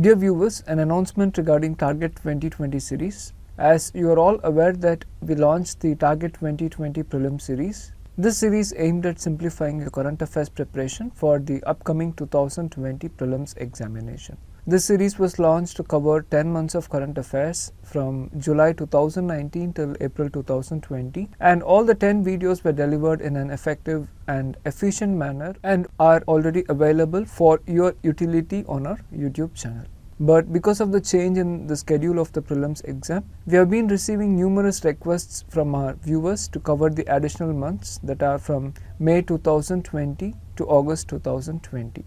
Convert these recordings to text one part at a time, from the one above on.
Dear viewers, an announcement regarding Target 2020 series. As you are all aware that we launched the Target 2020 Prelim series. This series aimed at simplifying your current affairs preparation for the upcoming 2020 prelims examination. This series was launched to cover 10 months of current affairs from July 2019 till April 2020 and all the 10 videos were delivered in an effective and efficient manner and are already available for your utility on our YouTube channel. But because of the change in the schedule of the prelims exam, we have been receiving numerous requests from our viewers to cover the additional months that are from May 2020 to August 2020.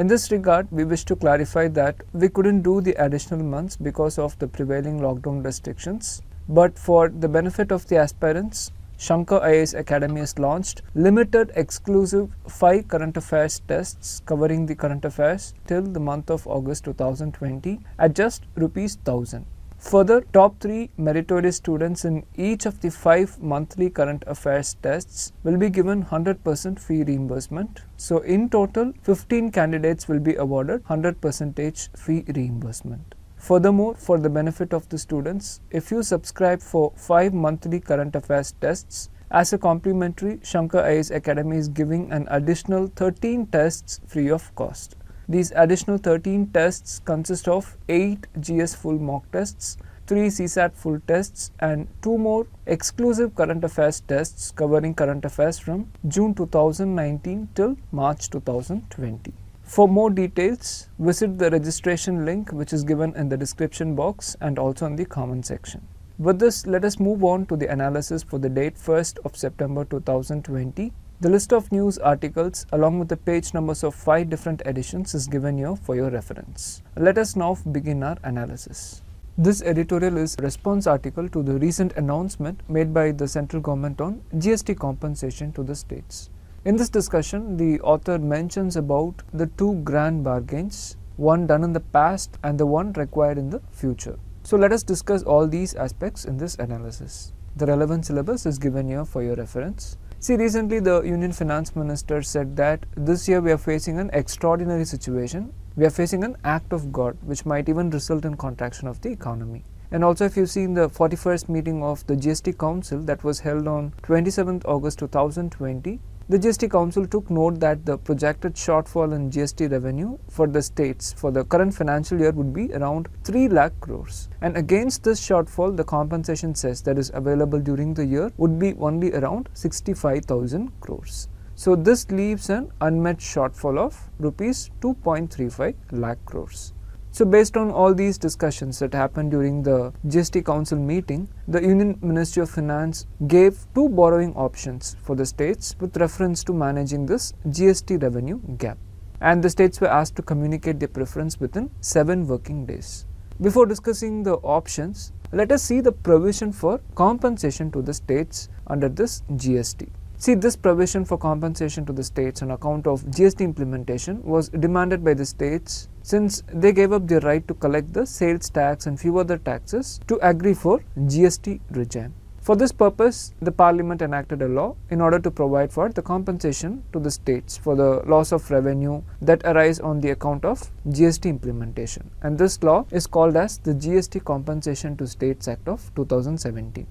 In this regard, we wish to clarify that we couldn't do the additional months because of the prevailing lockdown restrictions. But for the benefit of the aspirants, Shankar IAS Academy has launched limited exclusive 5 current affairs tests covering the current affairs till the month of August 2020 at just rupees 1000. Further, top three meritorious students in each of the five monthly current affairs tests will be given 100% fee reimbursement. So, in total, 15 candidates will be awarded 100% fee reimbursement. Furthermore, for the benefit of the students, if you subscribe for five monthly current affairs tests, as a complimentary, Shankar IAS Academy is giving an additional 13 tests free of cost. These additional 13 tests consist of 8 GS full mock tests, 3 CSAT full tests and 2 more exclusive current affairs tests covering current affairs from June 2019 till March 2020. For more details, visit the registration link which is given in the description box and also in the comment section. With this, let us move on to the analysis for the date 1st of September 2020 the list of news articles along with the page numbers of 5 different editions is given here for your reference. Let us now begin our analysis. This editorial is a response article to the recent announcement made by the central government on GST compensation to the states. In this discussion, the author mentions about the two grand bargains, one done in the past and the one required in the future. So let us discuss all these aspects in this analysis. The relevant syllabus is given here for your reference. See, recently the Union Finance Minister said that this year we are facing an extraordinary situation. We are facing an act of God, which might even result in contraction of the economy. And also, if you've seen the 41st meeting of the GST Council that was held on 27th August 2020, the GST Council took note that the projected shortfall in GST revenue for the states for the current financial year would be around 3 lakh crores. And against this shortfall, the compensation cess that is available during the year would be only around 65,000 crores. So this leaves an unmet shortfall of rupees 2.35 lakh crores. So based on all these discussions that happened during the GST Council meeting, the Union Ministry of Finance gave two borrowing options for the states with reference to managing this GST revenue gap. And the states were asked to communicate their preference within seven working days. Before discussing the options, let us see the provision for compensation to the states under this GST. See, this provision for compensation to the states on account of GST implementation was demanded by the states since they gave up their right to collect the sales tax and few other taxes to agree for GST regime. For this purpose, the parliament enacted a law in order to provide for the compensation to the states for the loss of revenue that arise on the account of GST implementation and this law is called as the GST Compensation to States Act of 2017.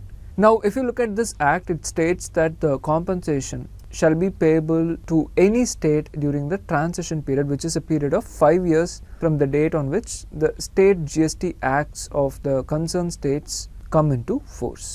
Now, if you look at this act, it states that the compensation shall be payable to any state during the transition period which is a period of 5 years from the date on which the state GST acts of the concerned states come into force.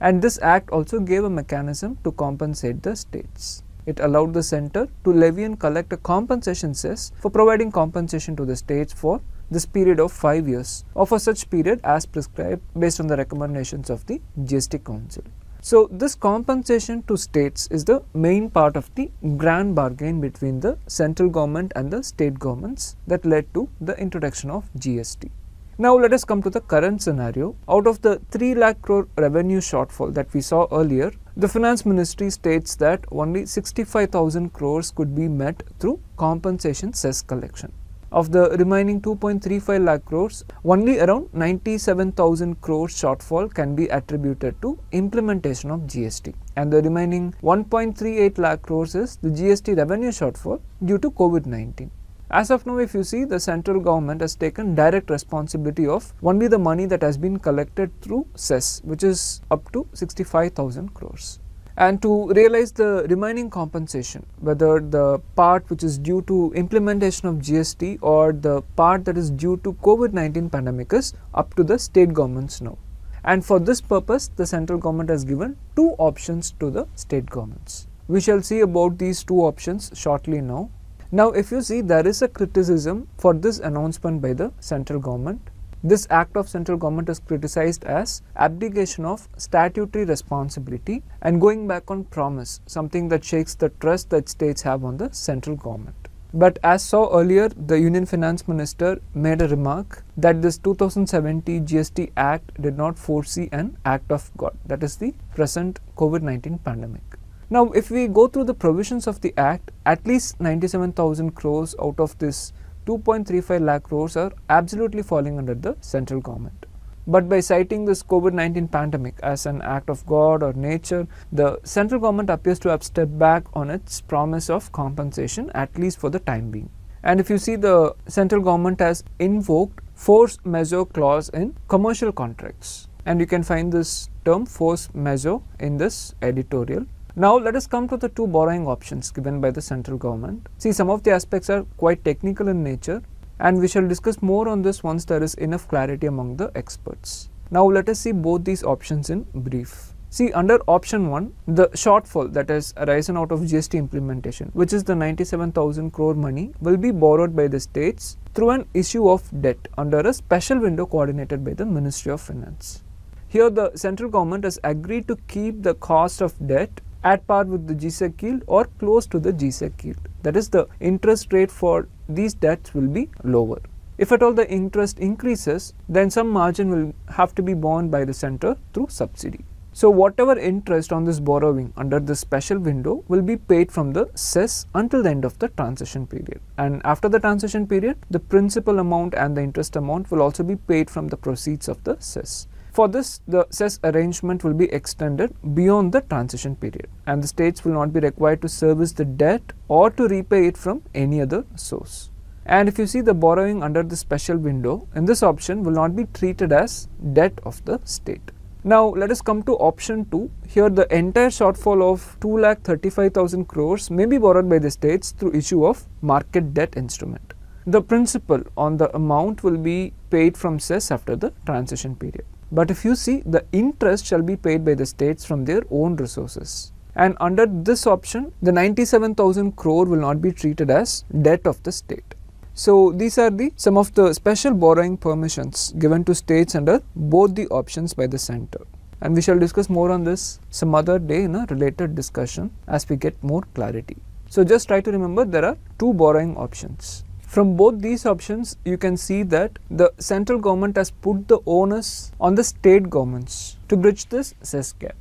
And this act also gave a mechanism to compensate the states. It allowed the center to levy and collect a compensation cess for providing compensation to the states for this period of 5 years or for such period as prescribed based on the recommendations of the GST Council. So this compensation to states is the main part of the grand bargain between the central government and the state governments that led to the introduction of GST. Now let us come to the current scenario. Out of the 3 lakh crore revenue shortfall that we saw earlier, the finance ministry states that only 65,000 crores could be met through compensation cess collection of the remaining 2.35 lakh crores, only around 97,000 crores shortfall can be attributed to implementation of GST and the remaining 1.38 lakh crores is the GST revenue shortfall due to COVID-19. As of now, if you see, the central government has taken direct responsibility of only the money that has been collected through cess, which is up to 65,000 crores and to realize the remaining compensation whether the part which is due to implementation of GST or the part that is due to COVID-19 pandemic is up to the state governments now. And for this purpose the central government has given two options to the state governments. We shall see about these two options shortly now. Now if you see there is a criticism for this announcement by the central government this act of central government is criticized as abdication of statutory responsibility and going back on promise, something that shakes the trust that states have on the central government. But as saw earlier, the Union Finance Minister made a remark that this 2070 GST Act did not foresee an act of God, that is the present COVID 19 pandemic. Now, if we go through the provisions of the Act, at least 97,000 crores out of this 2.35 lakh crores are absolutely falling under the central government. But by citing this COVID 19 pandemic as an act of God or nature, the central government appears to have stepped back on its promise of compensation, at least for the time being. And if you see, the central government has invoked force measure clause in commercial contracts. And you can find this term force measure in this editorial. Now let us come to the two borrowing options given by the central government. See some of the aspects are quite technical in nature and we shall discuss more on this once there is enough clarity among the experts. Now let us see both these options in brief. See under option 1 the shortfall that has arisen out of GST implementation which is the 97,000 crore money will be borrowed by the states through an issue of debt under a special window coordinated by the Ministry of Finance. Here the central government has agreed to keep the cost of debt at par with the GSec yield or close to the GSec yield. That is the interest rate for these debts will be lower. If at all the interest increases, then some margin will have to be borne by the center through subsidy. So whatever interest on this borrowing under this special window will be paid from the cess until the end of the transition period. And after the transition period, the principal amount and the interest amount will also be paid from the proceeds of the cess. For this, the cess arrangement will be extended beyond the transition period and the states will not be required to service the debt or to repay it from any other source. And if you see the borrowing under the special window, in this option will not be treated as debt of the state. Now let us come to option 2. Here the entire shortfall of 2,35,000 crores may be borrowed by the states through issue of market debt instrument. The principal on the amount will be paid from cess after the transition period. But if you see the interest shall be paid by the states from their own resources. And under this option, the 97,000 crore will not be treated as debt of the state. So these are the some of the special borrowing permissions given to states under both the options by the center. And we shall discuss more on this some other day in a related discussion as we get more clarity. So just try to remember there are two borrowing options. From both these options, you can see that the central government has put the onus on the state governments to bridge this cess gap.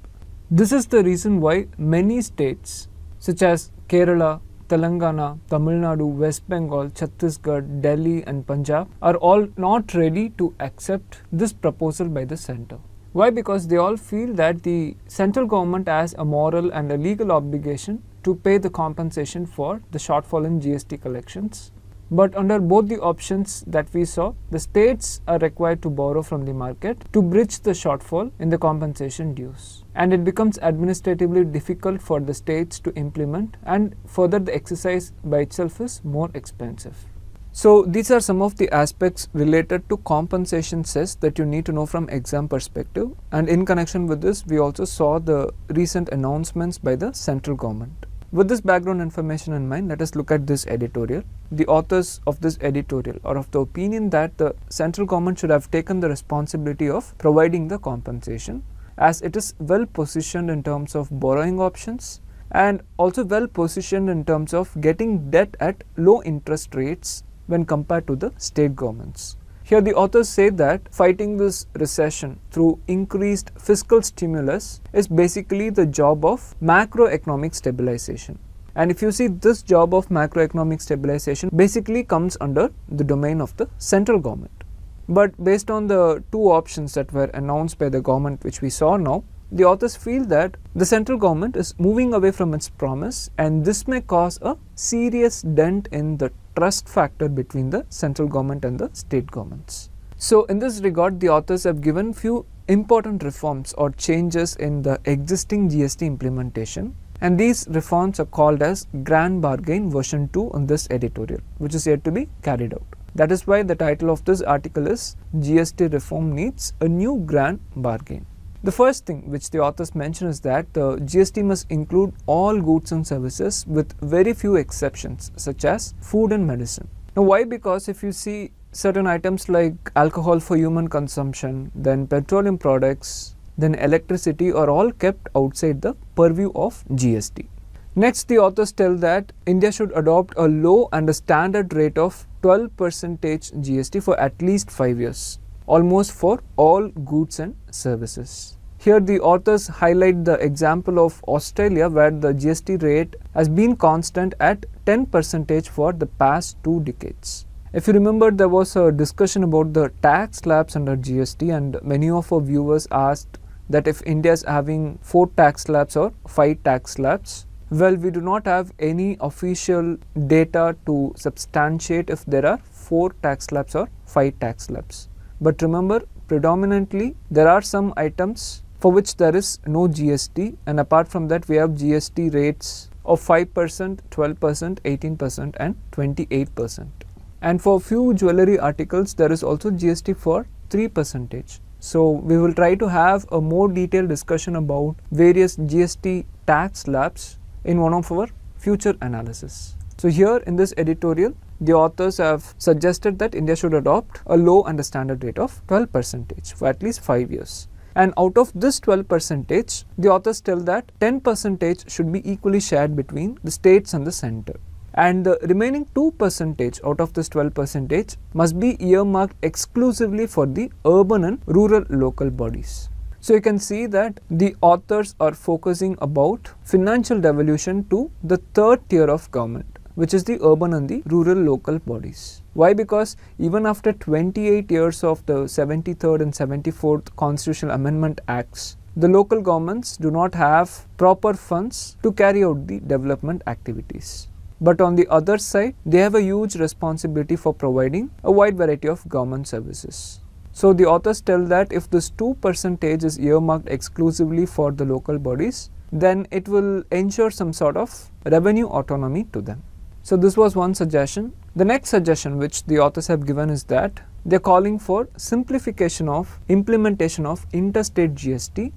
This is the reason why many states, such as Kerala, Telangana, Tamil Nadu, West Bengal, Chhattisgarh, Delhi, and Punjab, are all not ready to accept this proposal by the centre. Why? Because they all feel that the central government has a moral and a legal obligation to pay the compensation for the shortfall in GST collections but under both the options that we saw, the states are required to borrow from the market to bridge the shortfall in the compensation dues. And it becomes administratively difficult for the states to implement, and further, the exercise by itself is more expensive. So, these are some of the aspects related to compensation cess that you need to know from exam perspective. And in connection with this, we also saw the recent announcements by the central government. With this background information in mind, let us look at this editorial. The authors of this editorial are of the opinion that the central government should have taken the responsibility of providing the compensation as it is well positioned in terms of borrowing options and also well positioned in terms of getting debt at low interest rates when compared to the state governments. Here, the authors say that fighting this recession through increased fiscal stimulus is basically the job of macroeconomic stabilization. And if you see, this job of macroeconomic stabilization basically comes under the domain of the central government. But based on the two options that were announced by the government, which we saw now, the authors feel that the central government is moving away from its promise, and this may cause a serious dent in the trust factor between the central government and the state governments. So in this regard, the authors have given few important reforms or changes in the existing GST implementation and these reforms are called as Grand Bargain version 2 in this editorial which is yet to be carried out. That is why the title of this article is GST reform needs a new grand bargain. The first thing which the authors mention is that the GST must include all goods and services with very few exceptions such as food and medicine. Now why? Because if you see certain items like alcohol for human consumption, then petroleum products, then electricity are all kept outside the purview of GST. Next, the authors tell that India should adopt a low and a standard rate of 12 percentage GST for at least 5 years almost for all goods and services. Here the authors highlight the example of Australia where the GST rate has been constant at 10 percentage for the past two decades. If you remember, there was a discussion about the tax slabs under GST and many of our viewers asked that if India is having 4 tax slabs or 5 tax slabs, well, we do not have any official data to substantiate if there are 4 tax slabs or 5 tax slabs. But remember predominantly there are some items for which there is no GST and apart from that we have GST rates of 5%, 12%, 18% and 28%. And for few jewellery articles there is also GST for 3%. So we will try to have a more detailed discussion about various GST tax slabs in one of our future analysis. So here in this editorial the authors have suggested that India should adopt a low and a standard rate of 12 percentage for at least 5 years. And out of this 12 percentage, the authors tell that 10 percentage should be equally shared between the states and the center. And the remaining 2 percentage out of this 12 percentage must be earmarked exclusively for the urban and rural local bodies. So you can see that the authors are focusing about financial devolution to the third tier of government which is the urban and the rural local bodies. Why? Because even after 28 years of the 73rd and 74th Constitutional Amendment Acts, the local governments do not have proper funds to carry out the development activities. But on the other side, they have a huge responsibility for providing a wide variety of government services. So the authors tell that if this 2% is earmarked exclusively for the local bodies, then it will ensure some sort of revenue autonomy to them. So this was one suggestion. The next suggestion which the authors have given is that they're calling for simplification of implementation of interstate GST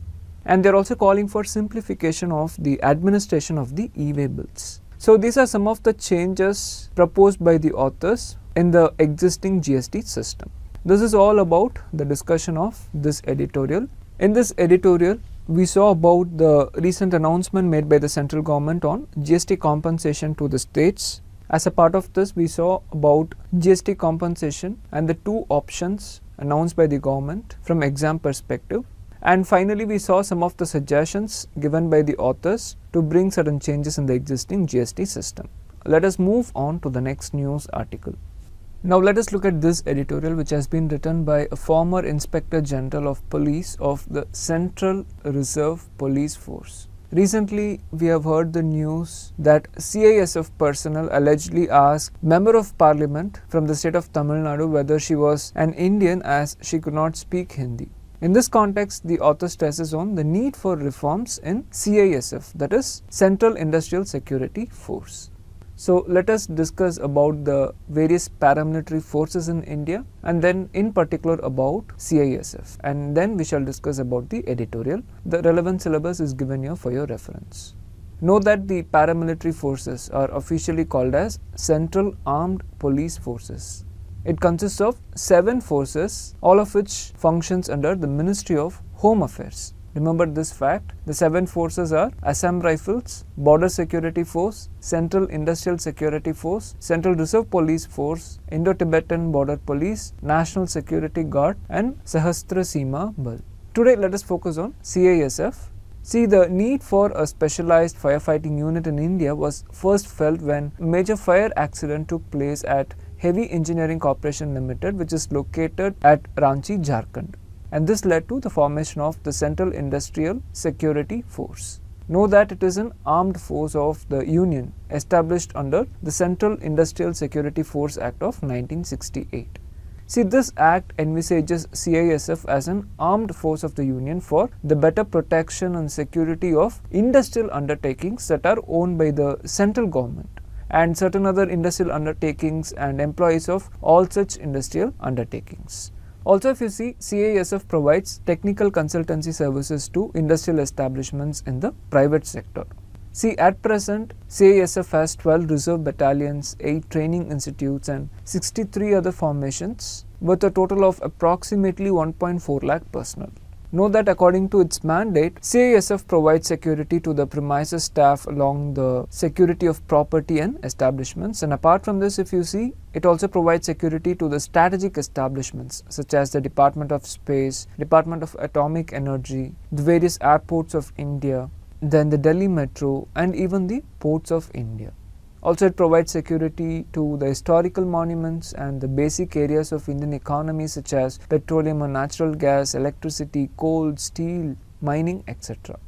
and they're also calling for simplification of the administration of the e-way bills. So these are some of the changes proposed by the authors in the existing GST system. This is all about the discussion of this editorial. In this editorial, we saw about the recent announcement made by the central government on GST compensation to the states. As a part of this, we saw about GST compensation and the two options announced by the government from exam perspective. And finally, we saw some of the suggestions given by the authors to bring certain changes in the existing GST system. Let us move on to the next news article. Now let us look at this editorial which has been written by a former Inspector General of Police of the Central Reserve Police Force. Recently, we have heard the news that CISF personnel allegedly asked Member of Parliament from the state of Tamil Nadu whether she was an Indian as she could not speak Hindi. In this context, the author stresses on the need for reforms in CISF, that is, Central Industrial Security Force. So let us discuss about the various paramilitary forces in India and then in particular about CISF and then we shall discuss about the editorial. The relevant syllabus is given here for your reference. Know that the paramilitary forces are officially called as Central Armed Police Forces. It consists of seven forces all of which functions under the Ministry of Home Affairs. Remember this fact, the seven forces are Assam Rifles, Border Security Force, Central Industrial Security Force, Central Reserve Police Force, Indo-Tibetan Border Police, National Security Guard and Sahastra Seema Bal. Today let us focus on CISF. See, the need for a specialized firefighting unit in India was first felt when major fire accident took place at Heavy Engineering Corporation Limited which is located at Ranchi, Jharkhand and this led to the formation of the Central Industrial Security Force. Know that it is an armed force of the Union established under the Central Industrial Security Force Act of 1968. See, this act envisages CISF as an armed force of the Union for the better protection and security of industrial undertakings that are owned by the central government and certain other industrial undertakings and employees of all such industrial undertakings. Also, if you see, CASF provides technical consultancy services to industrial establishments in the private sector. See, at present, CASF has 12 reserve battalions, 8 training institutes, and 63 other formations with a total of approximately 1.4 lakh personnel. Know that according to its mandate, CASF provides security to the premises staff along the security of property and establishments. And apart from this, if you see, it also provides security to the strategic establishments such as the Department of Space, Department of Atomic Energy, the various airports of India, then the Delhi Metro, and even the ports of India. Also it provides security to the historical monuments and the basic areas of Indian economy such as petroleum and natural gas, electricity, coal, steel, mining etc.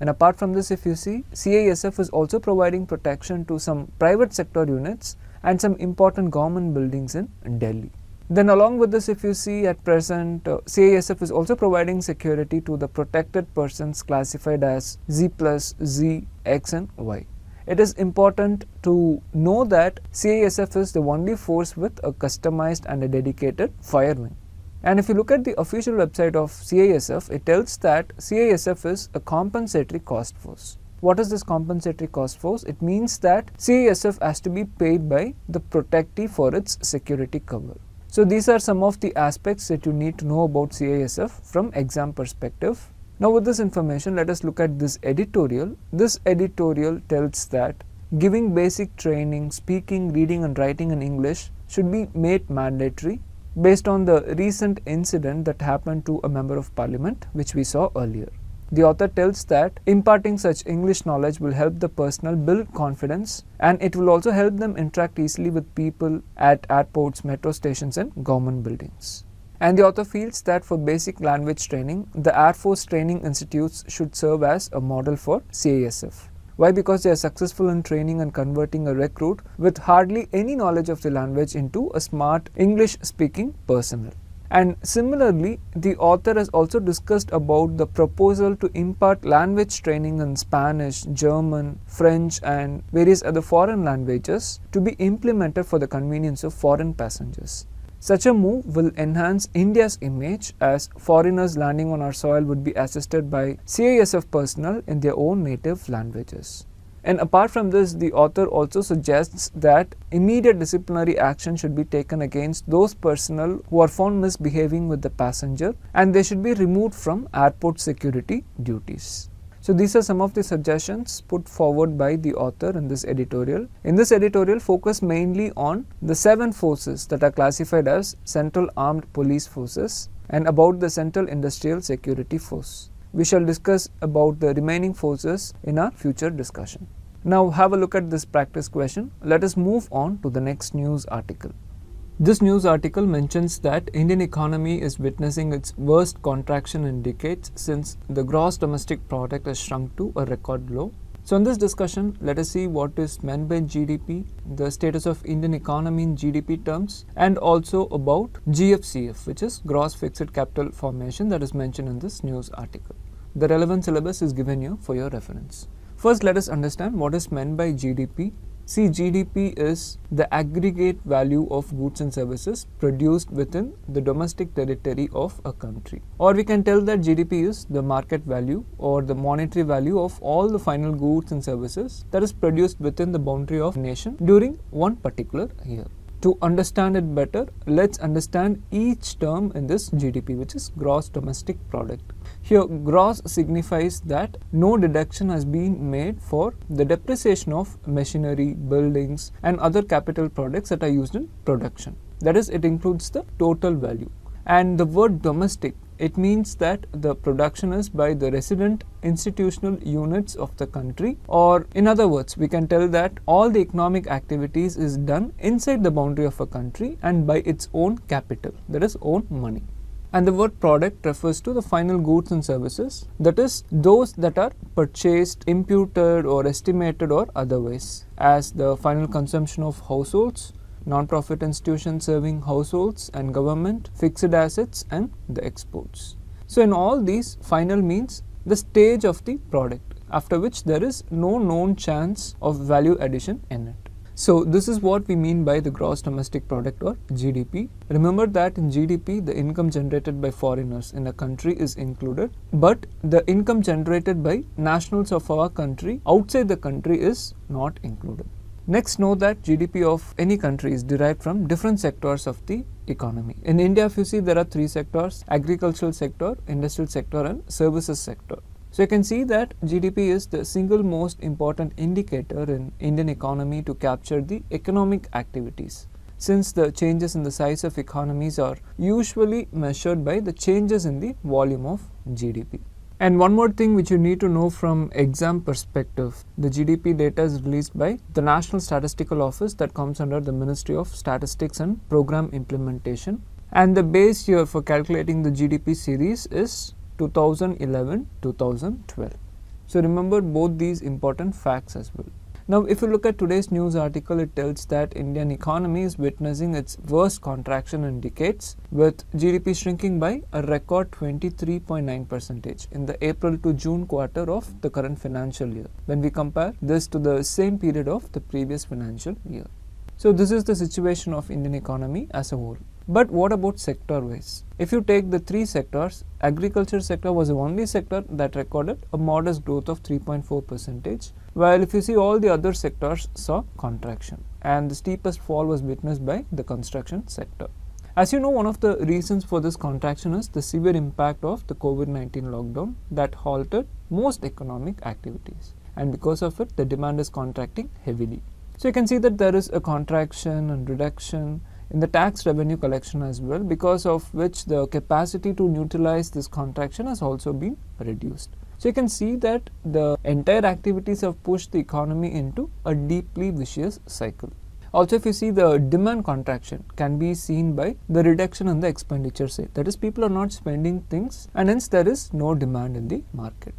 And apart from this if you see, CISF is also providing protection to some private sector units and some important government buildings in Delhi. Then along with this if you see at present uh, CISF is also providing security to the protected persons classified as Z plus, Z, X and Y. It is important to know that CASF is the only force with a customized and a dedicated fire wing. And if you look at the official website of CASF, it tells that CASF is a compensatory cost force. What is this compensatory cost force? It means that CASF has to be paid by the protectee for its security cover. So these are some of the aspects that you need to know about CASF from exam perspective now with this information let us look at this editorial. This editorial tells that giving basic training, speaking, reading and writing in English should be made mandatory based on the recent incident that happened to a member of parliament which we saw earlier. The author tells that imparting such English knowledge will help the personal build confidence and it will also help them interact easily with people at airports, metro stations and government buildings. And the author feels that for basic language training, the Air Force training institutes should serve as a model for CASF. Why? Because they are successful in training and converting a recruit with hardly any knowledge of the language into a smart English speaking personnel. And similarly, the author has also discussed about the proposal to impart language training in Spanish, German, French, and various other foreign languages to be implemented for the convenience of foreign passengers. Such a move will enhance India's image as foreigners landing on our soil would be assisted by CISF personnel in their own native languages. And apart from this, the author also suggests that immediate disciplinary action should be taken against those personnel who are found misbehaving with the passenger and they should be removed from airport security duties. So, these are some of the suggestions put forward by the author in this editorial. In this editorial, focus mainly on the seven forces that are classified as Central Armed Police Forces and about the Central Industrial Security Force. We shall discuss about the remaining forces in our future discussion. Now have a look at this practice question. Let us move on to the next news article. This news article mentions that Indian economy is witnessing its worst contraction in decades since the gross domestic product has shrunk to a record low. So in this discussion, let us see what is meant by GDP, the status of Indian economy in GDP terms and also about GFCF which is gross fixed capital formation that is mentioned in this news article. The relevant syllabus is given here for your reference. First let us understand what is meant by GDP See, GDP is the aggregate value of goods and services produced within the domestic territory of a country. Or we can tell that GDP is the market value or the monetary value of all the final goods and services that is produced within the boundary of nation during one particular year to understand it better, let's understand each term in this GDP, which is gross domestic product. Here, gross signifies that no deduction has been made for the depreciation of machinery, buildings, and other capital products that are used in production. That is, it includes the total value. And the word domestic it means that the production is by the resident institutional units of the country or in other words we can tell that all the economic activities is done inside the boundary of a country and by its own capital that is own money and the word product refers to the final goods and services that is those that are purchased imputed or estimated or otherwise as the final consumption of households non-profit institutions serving households and government, fixed assets and the exports. So in all these, final means the stage of the product after which there is no known chance of value addition in it. So this is what we mean by the gross domestic product or GDP. Remember that in GDP the income generated by foreigners in a country is included but the income generated by nationals of our country outside the country is not included. Next know that GDP of any country is derived from different sectors of the economy. In India if you see there are three sectors agricultural sector, industrial sector and services sector. So you can see that GDP is the single most important indicator in Indian economy to capture the economic activities since the changes in the size of economies are usually measured by the changes in the volume of GDP. And one more thing which you need to know from exam perspective, the GDP data is released by the National Statistical Office that comes under the Ministry of Statistics and Program Implementation. And the base year for calculating the GDP series is 2011-2012. So remember both these important facts as well. Now, if you look at today's news article, it tells that Indian economy is witnessing its worst contraction in decades, with GDP shrinking by a record 23.9 percentage in the April to June quarter of the current financial year. When we compare this to the same period of the previous financial year. So this is the situation of Indian economy as a whole. But what about sector wise? If you take the three sectors, agriculture sector was the only sector that recorded a modest growth of 3.4 percentage, while if you see all the other sectors saw contraction and the steepest fall was witnessed by the construction sector. As you know, one of the reasons for this contraction is the severe impact of the COVID-19 lockdown that halted most economic activities and because of it the demand is contracting heavily. So you can see that there is a contraction and reduction in the tax revenue collection as well because of which the capacity to neutralize this contraction has also been reduced. So you can see that the entire activities have pushed the economy into a deeply vicious cycle. Also if you see the demand contraction can be seen by the reduction in the expenditure side that is people are not spending things and hence there is no demand in the market.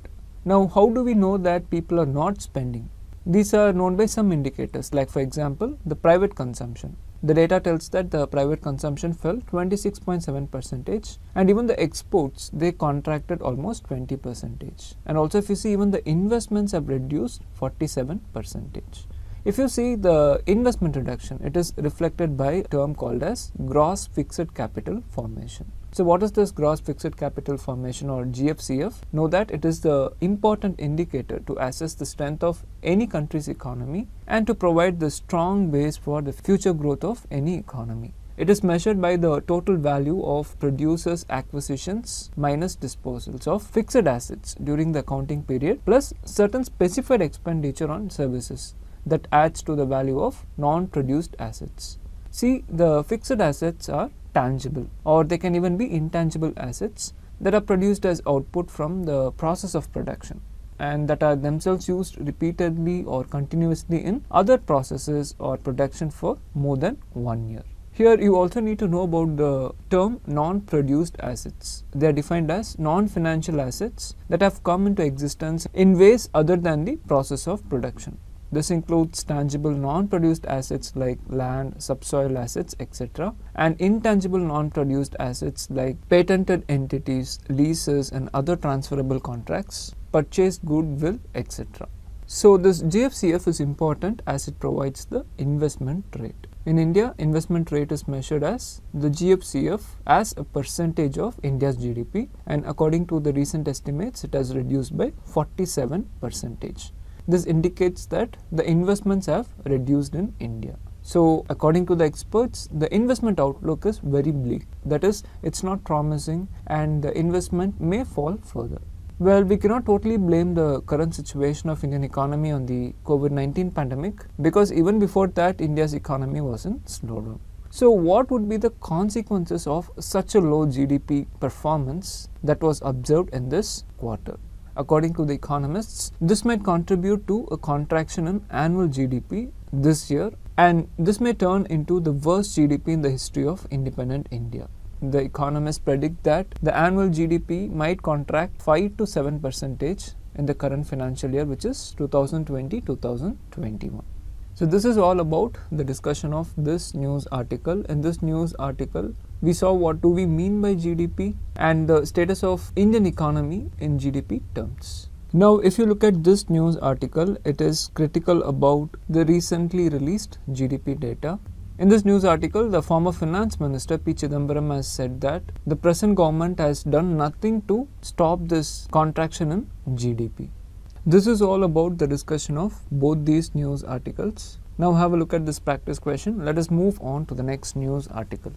Now how do we know that people are not spending? These are known by some indicators like for example the private consumption the data tells that the private consumption fell 26.7 percentage and even the exports they contracted almost 20 percentage and also if you see even the investments have reduced 47 percentage if you see the investment reduction it is reflected by a term called as gross fixed capital formation so what is this gross fixed capital formation or GFCF? Know that it is the important indicator to assess the strength of any country's economy and to provide the strong base for the future growth of any economy. It is measured by the total value of producers' acquisitions minus disposals of fixed assets during the accounting period plus certain specified expenditure on services that adds to the value of non-produced assets. See, the fixed assets are tangible or they can even be intangible assets that are produced as output from the process of production and that are themselves used repeatedly or continuously in other processes or production for more than one year. Here you also need to know about the term non-produced assets. They are defined as non-financial assets that have come into existence in ways other than the process of production. This includes tangible non-produced assets like land, subsoil assets, etc. and intangible non-produced assets like patented entities, leases and other transferable contracts, purchased goodwill, etc. So this GFCF is important as it provides the investment rate. In India, investment rate is measured as the GFCF as a percentage of India's GDP and according to the recent estimates, it has reduced by 47 percentage this indicates that the investments have reduced in India. So, according to the experts, the investment outlook is very bleak. That is, it's not promising and the investment may fall further. Well, we cannot totally blame the current situation of Indian economy on the COVID-19 pandemic because even before that, India's economy was in slowdown. So, what would be the consequences of such a low GDP performance that was observed in this quarter? According to the economists, this might contribute to a contraction in annual GDP this year and this may turn into the worst GDP in the history of independent India. The economists predict that the annual GDP might contract 5 to 7 percentage in the current financial year which is 2020-2021. So this is all about the discussion of this news article. In this news article, we saw what do we mean by GDP and the status of Indian economy in GDP terms. Now, if you look at this news article, it is critical about the recently released GDP data. In this news article, the former finance minister P. Chidambaram has said that the present government has done nothing to stop this contraction in GDP. This is all about the discussion of both these news articles. Now have a look at this practice question. Let us move on to the next news article.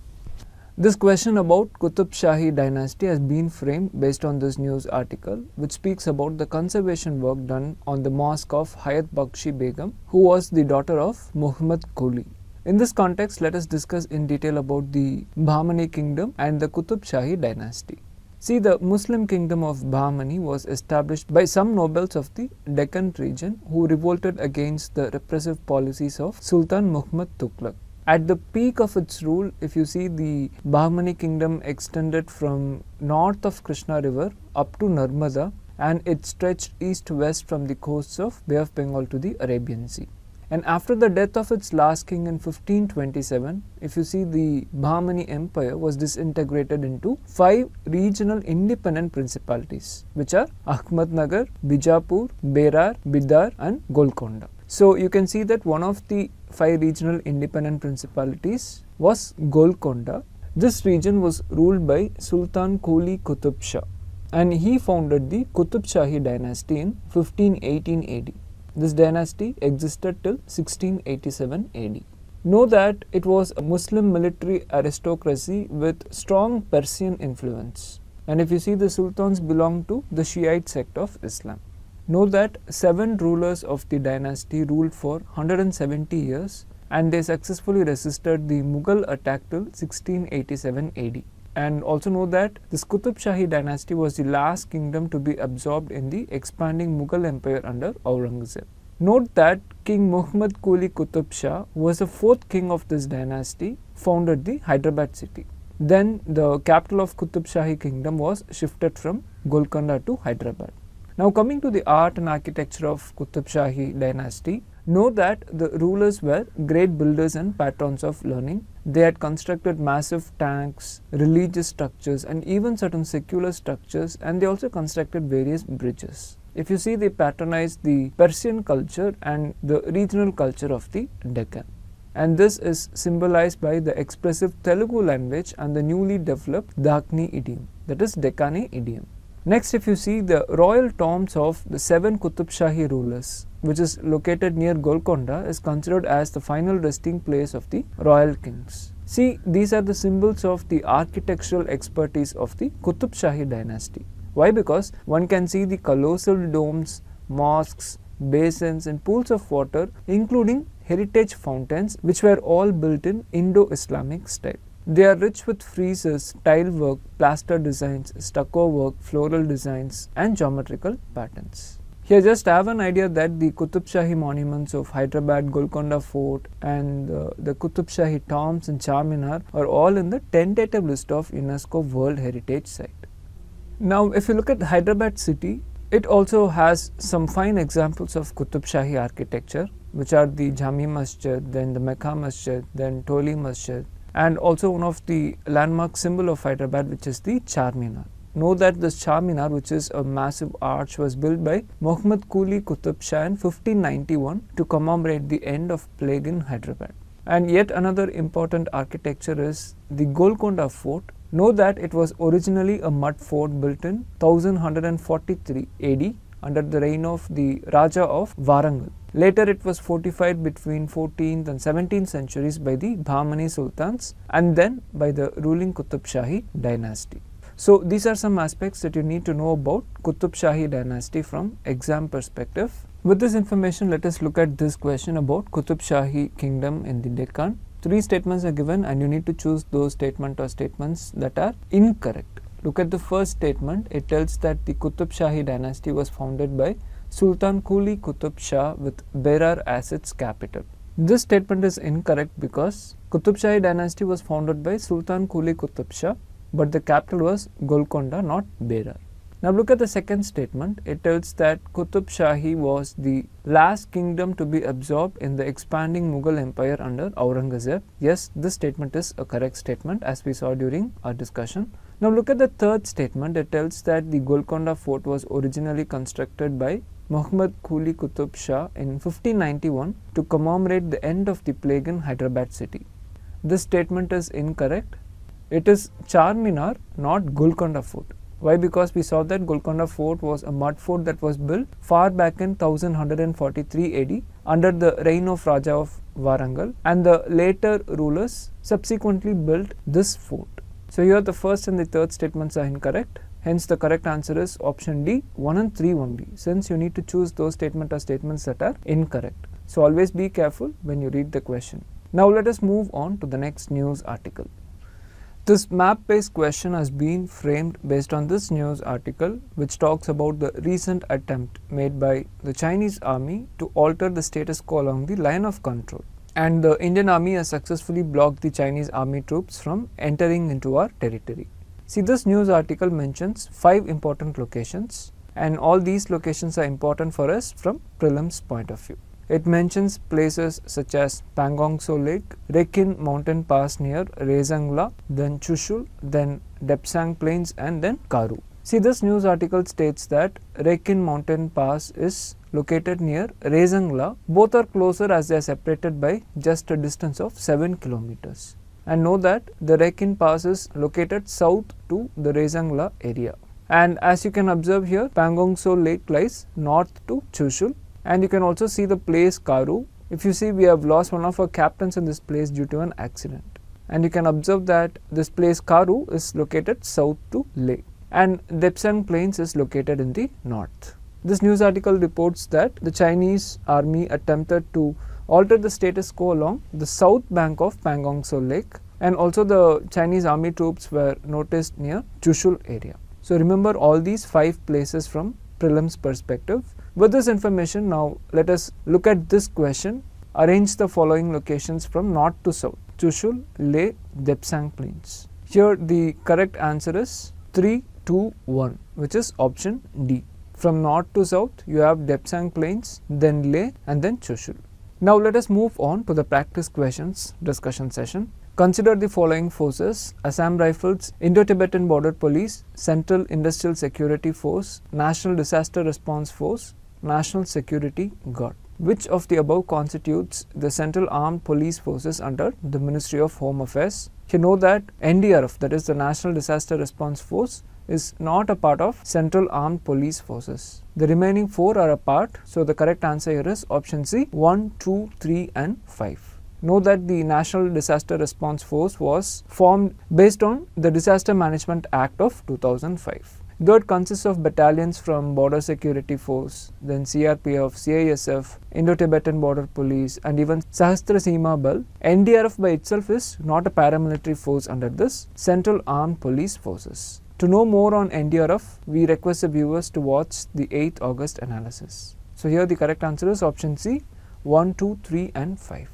This question about Qutub Shahi dynasty has been framed based on this news article which speaks about the conservation work done on the mosque of Hayat Bakshi Begum who was the daughter of Muhammad Quli. In this context, let us discuss in detail about the Bahmani kingdom and the Qutub Shahi dynasty. See, the Muslim kingdom of Bahmani was established by some nobles of the Deccan region who revolted against the repressive policies of Sultan Muhammad Tughlaq. At the peak of its rule, if you see the Bahmani kingdom extended from north of Krishna river up to Narmada and it stretched east-west from the coasts of Bay of Bengal to the Arabian Sea. And after the death of its last king in 1527, if you see the Bahmani Empire was disintegrated into five regional independent principalities, which are Ahmednagar, Bijapur, Berar, Bidar and Golconda. So you can see that one of the five regional independent principalities was Golconda. This region was ruled by Sultan Kuli Qutub Shah and he founded the Qutub Shahi dynasty in 1518 AD. This dynasty existed till 1687 AD. Know that it was a Muslim military aristocracy with strong Persian influence. And if you see, the sultans belonged to the Shiite sect of Islam. Know that 7 rulers of the dynasty ruled for 170 years and they successfully resisted the Mughal attack till 1687 AD. And also know that this Qutub Shahi dynasty was the last kingdom to be absorbed in the expanding Mughal empire under Aurangzeb. Note that King Muhammad Quli Qutub Shah was the fourth king of this dynasty, founded the Hyderabad city. Then the capital of Qutub Shahi kingdom was shifted from Golconda to Hyderabad. Now coming to the art and architecture of Qutub Shahi dynasty, know that the rulers were great builders and patrons of learning. They had constructed massive tanks, religious structures and even certain secular structures and they also constructed various bridges. If you see they patronized the Persian culture and the regional culture of the Deccan and this is symbolized by the expressive Telugu language and the newly developed Dakni idiom, that is Deccani idiom. Next, if you see the royal tombs of the seven Qutub Shahi rulers, which is located near Golconda, is considered as the final resting place of the royal kings. See, these are the symbols of the architectural expertise of the Qutub Shahi dynasty. Why? Because one can see the colossal domes, mosques, basins and pools of water including heritage fountains which were all built in Indo-Islamic style. They are rich with friezes, tile work, plaster designs, stucco work, floral designs and geometrical patterns. Here just have an idea that the Qutub Shahi monuments of Hyderabad, Golconda Fort and uh, the Qutub Shahi tombs in Charminar are all in the tentative list of UNESCO World Heritage Site. Now if you look at Hyderabad city, it also has some fine examples of Qutub Shahi architecture which are the Jami Masjid, then the Mecca Masjid, then Toli Masjid, and also one of the landmark symbol of Hyderabad which is the Charminar. Know that this Charminar which is a massive arch was built by Muhammad Quli Qutub Shah in 1591 to commemorate the end of plague in Hyderabad. And yet another important architecture is the Golconda Fort. Know that it was originally a mud fort built in 1143 AD under the reign of the Raja of Warangal. Later it was fortified between 14th and 17th centuries by the Bahmani sultans and then by the ruling Qutub Shahi dynasty. So these are some aspects that you need to know about Qutub Shahi dynasty from exam perspective. With this information let us look at this question about Qutub Shahi kingdom in the Deccan. Three statements are given and you need to choose those statement or statements that are incorrect. Look at the first statement. It tells that the Qutub Shahi dynasty was founded by Sultan Kuli Qutub Shah with Berar as its capital. This statement is incorrect because Qutub Shahi dynasty was founded by Sultan Kuli Qutub Shah, but the capital was Golconda, not Berar. Now look at the second statement. It tells that Qutub Shahi was the last kingdom to be absorbed in the expanding Mughal empire under Aurangzeb. Yes, this statement is a correct statement as we saw during our discussion. Now look at the third statement that tells that the Golconda fort was originally constructed by Muhammad Quli Qutub Shah in 1591 to commemorate the end of the plague in Hyderabad city. This statement is incorrect. It is Charminar, not Golconda fort. Why? Because we saw that Golconda fort was a mud fort that was built far back in 1143 AD under the reign of Raja of Warangal and the later rulers subsequently built this fort. So here the first and the third statements are incorrect. Hence the correct answer is option D 1 and 3 only since you need to choose those statements or statements that are incorrect. So always be careful when you read the question. Now let us move on to the next news article. This map-based question has been framed based on this news article which talks about the recent attempt made by the Chinese army to alter the status quo along the line of control and the Indian army has successfully blocked the Chinese army troops from entering into our territory. See this news article mentions 5 important locations and all these locations are important for us from prelims point of view. It mentions places such as Pangongso Lake, Rekin Mountain Pass near Rezangla, then Chushul, then Depsang Plains and then Karu. See this news article states that Rekin Mountain Pass is located near Rezangla. Both are closer as they are separated by just a distance of 7 kilometers. And know that the Rekin Pass is located south to the Rezangla area. And as you can observe here, Pangongso Lake lies north to Chushul. And you can also see the place Karu. If you see, we have lost one of our captains in this place due to an accident. And you can observe that this place Karu is located south to Leh and Debsang Plains is located in the north. This news article reports that the Chinese army attempted to alter the status quo along the south bank of Pangong So Lake and also the Chinese army troops were noticed near Chushul area. So remember all these five places from prelims perspective. With this information now let us look at this question. Arrange the following locations from north to south. Chushul, Leh, Depsang Plains. Here the correct answer is 3, 2, 1 which is option D. From north to south, you have Debsang Plains, then Leh and then Choshul. Now let us move on to the practice questions discussion session. Consider the following forces Assam Rifles, Indo Tibetan Border Police, Central Industrial Security Force, National Disaster Response Force, National Security Guard. Which of the above constitutes the Central Armed Police Forces under the Ministry of Home Affairs? You know that NDRF, that is the National Disaster Response Force, is not a part of Central Armed Police Forces. The remaining four are apart, so the correct answer here is option C 1, 2, 3, and 5. Note that the National Disaster Response Force was formed based on the Disaster Management Act of 2005 though it consists of battalions from Border Security Force, then CRPF, CISF, Indo-Tibetan Border Police and even Sahastra Seema Bal, NDRF by itself is not a paramilitary force under this Central Armed Police Forces. To know more on NDRF, we request the viewers to watch the 8th August analysis. So here the correct answer is option C 1, 2, 3 and 5.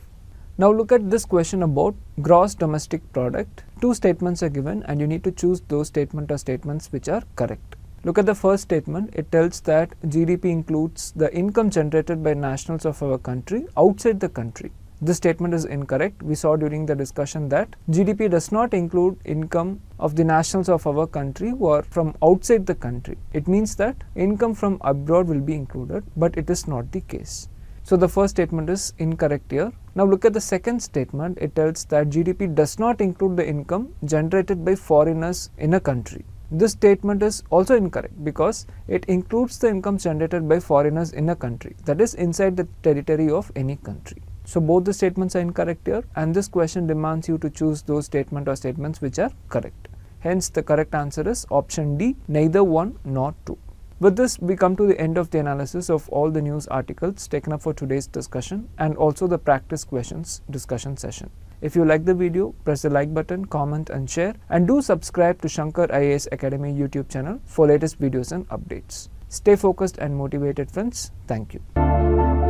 Now look at this question about gross domestic product. Two statements are given and you need to choose those statement or statements which are correct. Look at the first statement. It tells that GDP includes the income generated by nationals of our country outside the country. This statement is incorrect. We saw during the discussion that GDP does not include income of the nationals of our country who are from outside the country. It means that income from abroad will be included, but it is not the case. So the first statement is incorrect here. Now look at the second statement. It tells that GDP does not include the income generated by foreigners in a country. This statement is also incorrect because it includes the income generated by foreigners in a country that is inside the territory of any country. So both the statements are incorrect here and this question demands you to choose those statement or statements which are correct. Hence the correct answer is option D, neither one nor two. With this, we come to the end of the analysis of all the news articles taken up for today's discussion and also the practice questions discussion session. If you like the video, press the like button, comment and share and do subscribe to Shankar IAS Academy YouTube channel for latest videos and updates. Stay focused and motivated friends. Thank you.